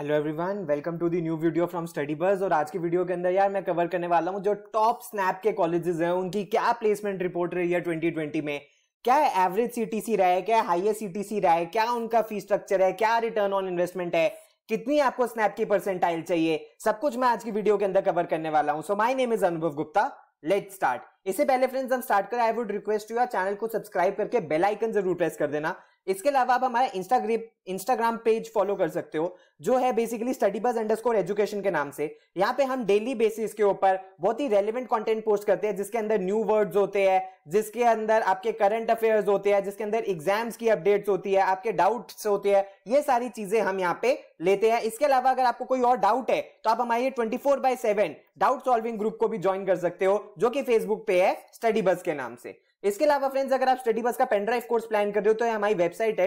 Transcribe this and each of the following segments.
hello everyone welcome to the new video from study bus और आज की video के अंदर यार मैं कवर करने वाला हूँ जो टॉप स्नैप के कॉलेजेस हैं उनकी क्या प्लेसमेंट रिपोर्ट रही है 2020 में क्या एवरेज सीटीसी रहा है क्या हाईएस्ट सीटीसी रहा है क्या उनका फी स्ट्रक्चर है क्या रिटर्न ऑन इन्वेस्टमेंट है कितनी आपको स्नैप की परसेंटाइल चाहिए सब कुछ मैं आज की वीडियो के अंदर कवर करने वाला हूँ सो माई नेम इज अनुभव गुप्ता लेट स्टार्ट इससे पहले फ्रेंड्स हम स्टार्ट करें I would request you channel को सब्सक्राइब करके बेल आइकन जरूर प्रेस कर देना इसके अलावा आप हमारा इंस्टाग्राम इंस्टाग्राम पेज फॉलो कर सकते हो जो है basically study bus underscore education के नाम से यहाँ पे हम डेली बेसिस के ऊपर बहुत ही रेलिवेंट कंटेंट पोस्ट करते हैं जिसके अंदर न्यू वर्ड्स होते हैं जिसके अंदर आपके करंट अफेयर्स होते हैं जिसके अंदर एग्जाम्स की अपडेट्स होती है आपके डाउट्स होते हैं ये सारी चीजें हम यहाँ पे लेते हैं इसके अलावा अगर आपको कोई और डाउट है तो आप हमारे twenty four by seven doubt solving group को भी ज्वाइन कर सकते हो जो कि फेसबुक पे है स्टडी बस के नाम से इसके अलावा फ्रेंड्स अगर आप स्टडी बस का पेनड्राइव कोर्स प्लान कर रहे हो तो हमारी वेबसाइट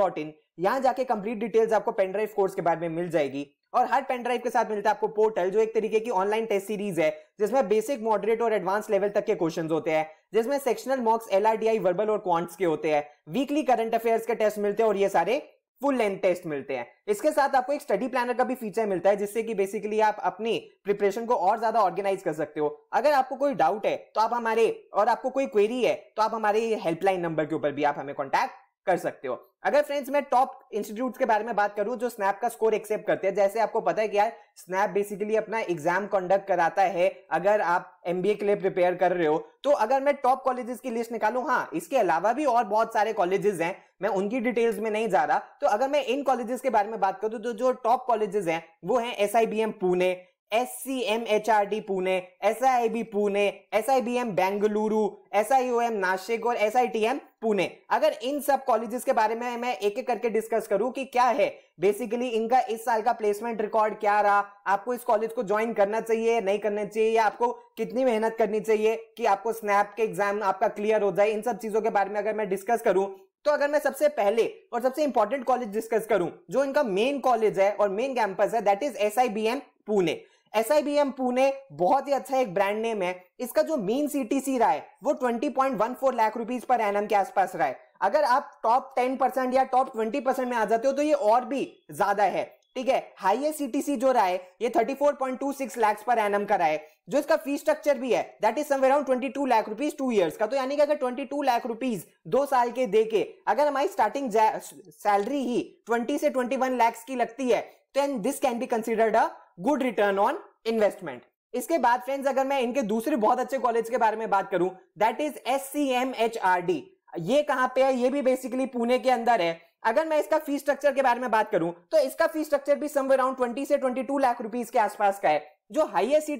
है इन यहाँ जाके कंप्लीट डिटेल्स आपको पेनड्राइव कोर्स के बारे में मिल जाएगी और हर पेनड्राइव के साथ मिलता है आपको पोर्टल जो एक तरीके की ऑनलाइन टेस्ट सीरीज है जिसमें बेसिक मॉडरेट और एडवांस लेवल तक के क्वेश्चन होते हैं जिसमें सेक्शनल मॉक्स एलआरडीआई वर्बल और क्वांट्स के होते हैं वीकली करंट अफेयर्स के टेस्ट मिलते हैं और ये सारे फुल लेंथ टेस्ट मिलते हैं इसके साथ आपको एक स्टडी प्लानर का भी फीचर मिलता है जिससे कि बेसिकली आप अपनी प्रिपरेशन को और ज्यादा ऑर्गेनाइज कर सकते हो अगर आपको कोई डाउट है तो आप हमारे और आपको कोई क्वेरी है तो आप हमारे हेल्पलाइन नंबर के ऊपर भी आप हमें कॉन्टैक्ट कर सकते हो अगर फ्रेंड्स मैं टॉप इंस्टीट्यूट्स के बारे में बात करूं जो स्नैप का स्कोर एक्सेप्ट करते हैं जैसे आपको पता है कि यार स्नैप बेसिकली अपना एग्जाम कंडक्ट कराता है अगर आप एमबीए के लिए प्रिपेयर कर रहे हो तो अगर मैं टॉप कॉलेजेस की लिस्ट निकालू हाँ इसके अलावा भी और बहुत सारे कॉलेजेस हैं मैं उनकी डिटेल्स में नहीं जा रहा तो अगर मैं इन कॉलेजेस के बारे में बात करूं तो जो टॉप कॉलेजेस हैं वो हैं S Pune S C M H R D Pune S I I B Pune S I B M Bengaluru S I O M Nashik और S I T M Pune अगर इन सब कॉलेजेस के बारे में मैं एक एक करके डिस्कस करूं कि क्या है बेसिकली इनका इस साल का प्लेसमेंट रिकॉर्ड क्या रहा आपको इस कॉलेज को ज्वाइन करना चाहिए नहीं करना चाहिए या आपको कितनी मेहनत करनी चाहिए कि आपको स्नैप के एग्जाम आपका क्लियर हो जाए इन सब चीजों के बारे में अगर मैं डिस्कस करूं तो अगर मैं सबसे पहले और सबसे इंपॉर्टेंट कॉलेज डिस्कस करूं जो इनका मेन कॉलेज है और मेन कैंपस है that is S I B M Pune S Pune बहुत ही अच्छा एक ब्रांड नेम है इसका जो मीन सीटीसी रहा है वो 20.14 लाख रुपीस पर एनएम के आसपास रहा है अगर आप टॉप 10 परसेंट या टॉप 20 परसेंट में आ जाते हो तो ये और भी ज्यादा है ठीक है हाईएस्ट सीटीसी जो रहा है ये 34.26 लाख पर एनम का रहा है जो इसका फी स्ट्रक्चर भी है that is somewhere around 22 lakh rupees two years का तो यानी कि अगर 22 लाख रुपीस दो साल के दे के अगर हमारी स्टार्टिंग सैलरी ही 20 से 21 लाख की लगती है then this can be considered a good return on investment इसके बाद फ्रेंड्स अगर मैं इनके दूसरे बहुत अच्छे कॉलेज के बारे में बात करूं that is S C M H R D ये कहां पे है ये भी बेसिकली पुणे के अंदर है अगर मैं इसका फी स्ट्रक्चर के बारे में बात करूं तो इसका फी स्ट्रक्चर भी समवेयर अराउंड ट्वेंटी से ट्वेंटी टू लाख रुपीज के आसपास का है जो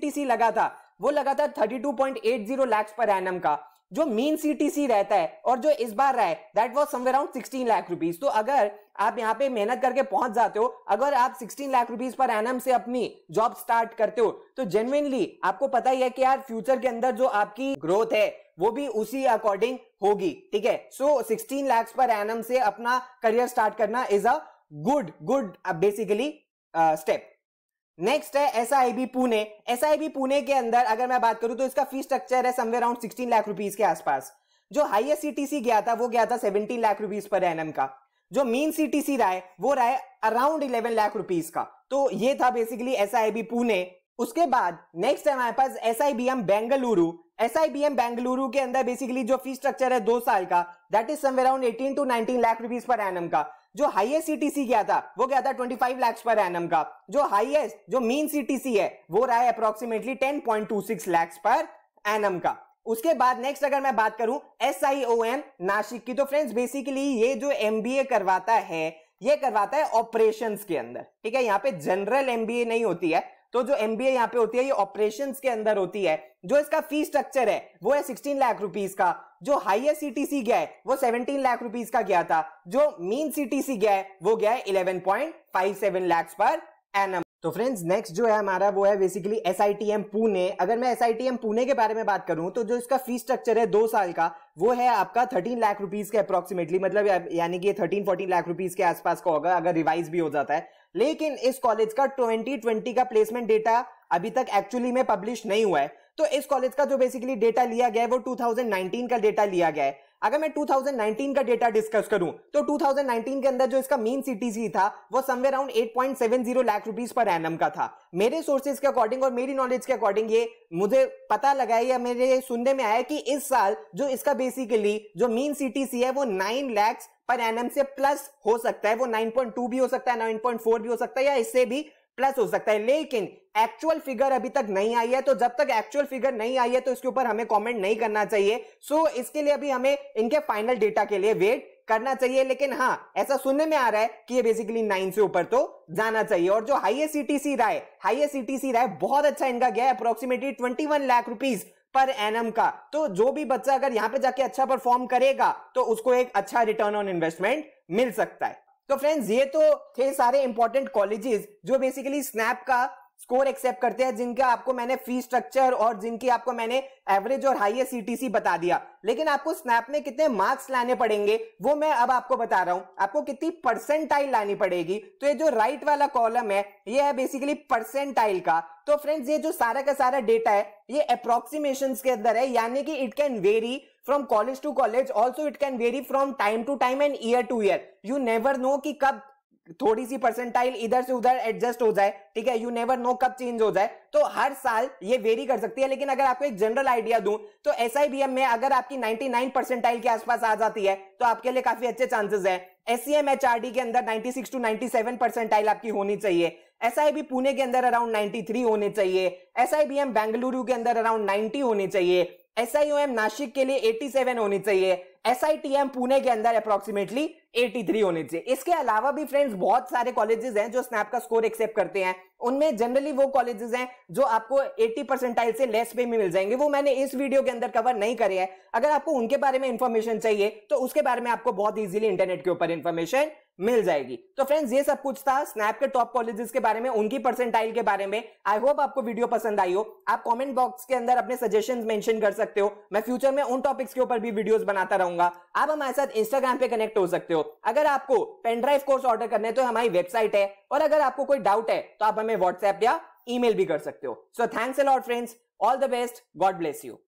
टी सी लगा था वो लगा था thirty two point eight zero lakh per annum का जो मीन सीटीसी रहता है और जो इस बार रहा है that was somewhere around 16 lakh rupees तो अगर आप यहाँ पे मेहनत करके पहुंच जाते हो अगर आप 16 लाख रुपीस पर एनएम से अपनी जॉब स्टार्ट करते हो तो जेनुइनली आपको पता ही है कि यार फ्यूचर के अंदर जो आपकी ग्रोथ है वो भी उसी अकॉर्डिंग होगी ठीक है so sixteen lakhs per annum से अपना करियर स्टार्ट करना is a good good basically step next है S I B Pune S I B Pune के अंदर अगर मैं बात करूं तो इसका फी स्ट्रक्चर है somewhere around sixteen lakh rupees के आसपास जो हाईएस्ट सीटीसी गया था वो गया था 17 लाख रुपीज पर एनएम का जो मीन सीटीसी रहा है वो रहा है अराउंड इलेवन लाख रुपीज का तो ये था basically S I B Pune उसके बाद नेक्स्ट है हमारे पास S I B M Bengaluru S I B M Bengaluru के अंदर बेसिकली जो फी स्ट्रक्चर है दो साल का that is somewhere around eighteen to nineteen lakh rupees per annum का जो हाईएस्ट सीटीसी क्या था वो क्या था 25 लाख पर एनम का जो हाईएस्ट जो मीन सीटीसी है वो रहा है अप्रोक्सीमेटली 10.26 लाख पर एनम का उसके बाद नेक्स्ट अगर मैं बात करूं S I O M Nashik की तो फ्रेंड्स बेसिकली ये जो ए करवाता है ये करवाता है ऑपरेशंस के अंदर ठीक है यहाँ पे जनरल एमबीए नहीं होती है तो जो एम यहाँ पे होती है ये ऑपरेशन के अंदर होती है जो इसका फी स्ट्रक्चर है वो है सिक्सटीन लाख रुपीज का जो टी सी गया है वो सेवनटीन लाख रुपीज का गया था जो मीन सी गया है वो गया है eleven point five seven lakhs per annum तो फ्रेंड्स नेक्स्ट जो है हमारा वो है बेसिकली एस पुणे अगर मैं एस पुणे के बारे में बात करूं तो जो इसका फी स्ट्रक्चर है दो साल का वो है आपका थर्टीन लाख रुपीज के अप्रोक्सीमेटली मतलब यानी कि थर्टीन फोर्टीन लाख रुपीज के आसपास का होगा अगर रिवाइज भी हो जाता है लेकिन इस कॉलेज का 2020 का प्लेसमेंट डेटा अभी तक एक्चुअली में पब्लिश नहीं हुआ है तो इस कॉलेज का जो बेसिकली डेटा लिया गया है वो 2019 का डेटा लिया गया है अगर मैं 2019 का डेटा डिस्कस करूं तो 2019 के अंदर जो इसका मेन सीटीसी था वो somewhere around 8.70 lakh rupees per annum का था मेरे सोर्सेज के अकॉर्डिंग और मेरी नॉलेज के अकॉर्डिंग ये मुझे पता लगा है या मेरे सुनने में आया कि इस साल जो इसका बेसिकली जो मीन सीटीसी है वो नाइन लैक्स पर एनएम से प्लस हो सकता है वो 9.2 भी हो सकता है 9.4 भी हो सकता है या इससे भी प्लस हो सकता है लेकिन एक्चुअल फिगर अभी तक नहीं आई है तो जब तक एक्चुअल फिगर नहीं आई है तो इसके ऊपर हमें कमेंट नहीं करना चाहिए सो so, इसके लिए अभी हमें इनके फाइनल डेटा के लिए वेट करना चाहिए लेकिन हाँ ऐसा सुनने में आ रहा है कि ये बेसिकली नाइन से ऊपर तो जाना चाहिए और जो टी सीटीसी राय है सी सीटीसी सी राय बहुत अच्छा इनका गया है approximately twenty one lakh rupees per annum का तो जो भी बच्चा अगर यहां पे जाके अच्छा परफॉर्म करेगा तो उसको एक अच्छा रिटर्न ऑन इन्वेस्टमेंट मिल सकता है तो फ्रेंड्स ये तो थे सारे इंपॉर्टेंट कॉलेजेस जो बेसिकली स्नैप का स्कोर एक्सेप्ट करते हैं जिनका आपको मैंने फी स्ट्रक्चर और जिनकी आपको मैंने एवरेज और हाईएस्ट सीटीसी बता दिया लेकिन आपको स्नैप में कितने मार्क्स लाने पड़ेंगे वो मैं अब आपको बता रहा हूं आपको कितनी परसेंटाइल लानी पड़ेगी तो ये जो राइट वाला कॉलम है ये है बेसिकली परसेंटाइल का तो फ्रेंड्स ये जो सारा का सारा डेटा है ये अप्रोक्सीमेशन के अंदर है यानी कि it can vary from college to college also it can vary from time to time and year to year you never know कि कब थोड़ी सी परसेंटाइल इधर से उधर एडजस्ट हो जाए ठीक है यू नेवर नो कब चेंज हो जाए तो हर साल ये वेरी कर सकती है लेकिन अगर आपको एक जनरल आइडिया दूं तो एस में अगर आपकी 99 परसेंटाइल के आसपास आ जाती है तो आपके लिए काफी अच्छे चांसेस है S C M H R D के अंदर 96 टू 97 परसेंटाइल आपकी होनी चाहिए एस आई बी पुणे के अंदर अराउंड 93 होने चाहिए S I B M Bengaluru के अंदर अराउंड 90 होने चाहिए एसआईओएम नासिक के लिए 87 होनी चाहिए एम पुणे के अंदर अप्रोक्सीमेटली 83 होनी चाहिए इसके अलावा भी फ्रेंड्स बहुत सारे कॉलेजेस हैं जो स्नैप का स्कोर एक्सेप्ट करते हैं उनमें जनरली वो कॉलेजेस हैं जो आपको 80 परसेंटाइल से लेस पे में मिल जाएंगे वो मैंने इस वीडियो के अंदर कवर नहीं करे हैं अगर आपको उनके बारे में इंफॉर्मेशन चाहिए तो उसके बारे में आपको बहुत ईजिली इंटरनेट के ऊपर इंफॉर्मेशन मिल जाएगी तो फ्रेंड्स ये सब कुछ था स्नैप के टॉप कॉलेजेस के बारे में उनकी परसेंटाइल के बारे में आई होप आपको वीडियो पसंद आई हो आप कमेंट बॉक्स के अंदर अपने सजेशंस मेंशन कर सकते हो मैं फ्यूचर में उन टॉपिक्स के ऊपर भी वीडियोस बनाता रहूंगा आप हमारे साथ इंस्टाग्राम पे कनेक्ट हो सकते हो अगर आपको पेनड्राइव कोर्स ऑर्डर करने तो हमारी वेबसाइट है और अगर आपको कोई डाउट है तो आप हमें व्हाट्सएप या ईमेल भी कर सकते हो so thanks a lot friends all the best God bless you